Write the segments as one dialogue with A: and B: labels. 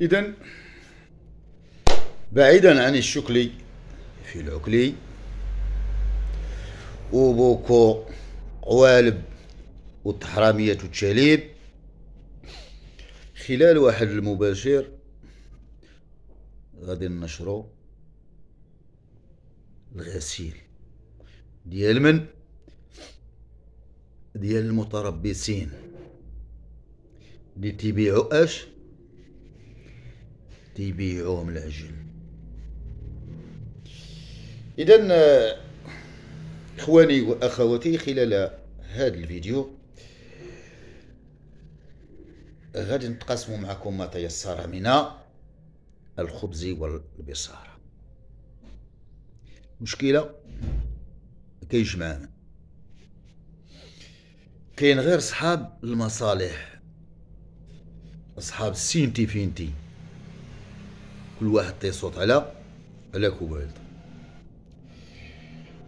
A: إذا بعيدا عن الشكلي في العكلي وبوكو قوالب والتحرامية والتشاليب خلال واحد المباشر غادي نشرو الغسيل ديال من ديال المتربصين اللي تبيعوا اش تيبيعوهم العجل اذا اخواني واخواتي خلال هذا الفيديو غادي نتقاسم معكم ما تيسر من الخبز والبصارة مشكلة كيجمعنا معانا كاين غير صحاب المصالح اصحاب سينتي فينتي كل واحد تيصوت طيب على على كوبالت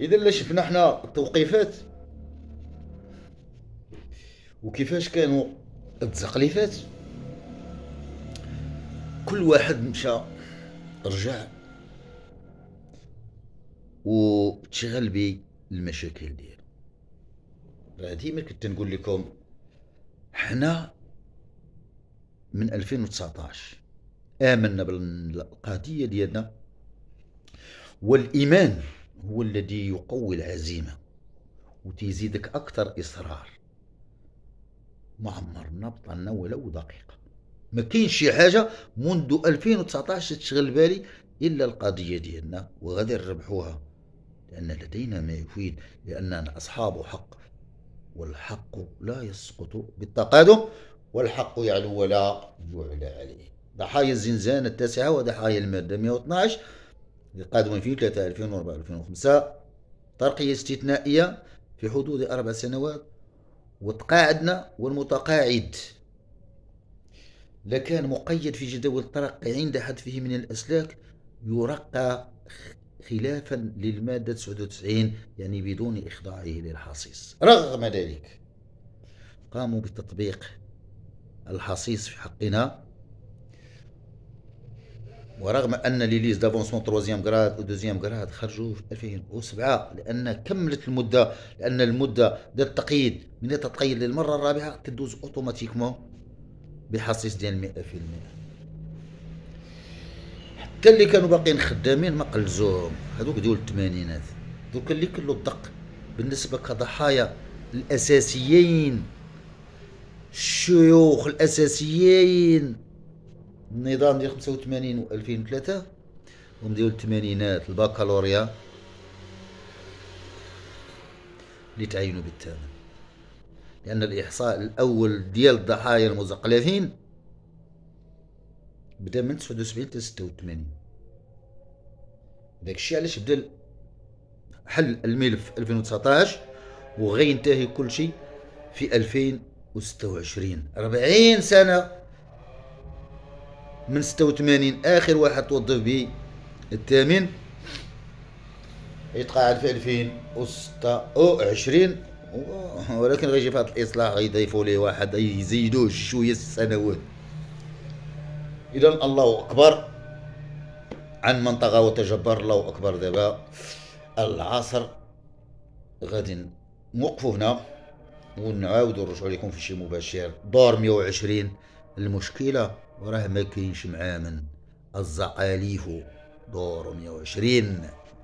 A: اذا لا شفنا حنا التوقيفات وكيفاش كانوا التزقليفات كل واحد مشى رجع وتشغل بالمشاكل ديالو راه ديما كنت نقول لكم حنا من 2019 آمنا بالقضية ديالنا والإيمان هو الذي يقوي العزيمة وتزيدك أكثر إصرار ما عمرنا بطلنا ولو دقيقة ما كاينش شي حاجة منذ 2019 تشغل بالي إلا القضية ديالنا وغادي نربحوها لأن لدينا ما يفيد لأننا أصحاب حق والحق لا يسقط بالتقادم والحق يعلو ولا يعلى عليه ضحايا الزنزانة التاسعة وضحايا المادة 112 القادمين في 3 2004 2005 ترقية استثنائية في حدود أربع سنوات وتقاعدنا والمتقاعد لكان مقيد في جدول الترقي عند حذفه من الأسلاك يرقى خلافا للمادة 99 يعني بدون إخضاعه للحصيص رغم ذلك قاموا بتطبيق الحصيص في حقنا ورغم ان لي ليز دافونسمون تروزيام و ودوزيام غراد خرجوا في 2007 لان كملت المده لان المده ديال التقييد من تتقيد للمره الرابعه تدوز اوتوماتيكمون بحصيص ديال 100% حتى اللي كانوا باقيين خدامين ما قلزوهم هذوك ديال الثمانينات دوك اللي كلو الدق بالنسبه كضحايا الاساسيين الشيوخ الاساسيين النظام ديال 85 و 2003 هم ديال الثمانينات الباكالوريا اللي تعينوا بالثمن لأن الإحصاء الأول ديال الضحايا المزقلفين بدا من 79 حتى 86 داكشي علاش بدا حل الملف 2019 وغينتهي كلشي في 2026 40 سنه من 86 اخر واحد توظف به الثامن يتقاعد في 2026 ولكن غيجي في هذا الاصلاح غيضيفوا ليه واحد يزيدوه شويه السنوات اذا الله اكبر عن من طغى وتجبر الله اكبر دابا العصر غادي نوقفوا هنا ونعاودوا نرجعوا لكم في شي مباشر دور 120 المشكله وراه ما كاينش معاه من الزقاليف دور 120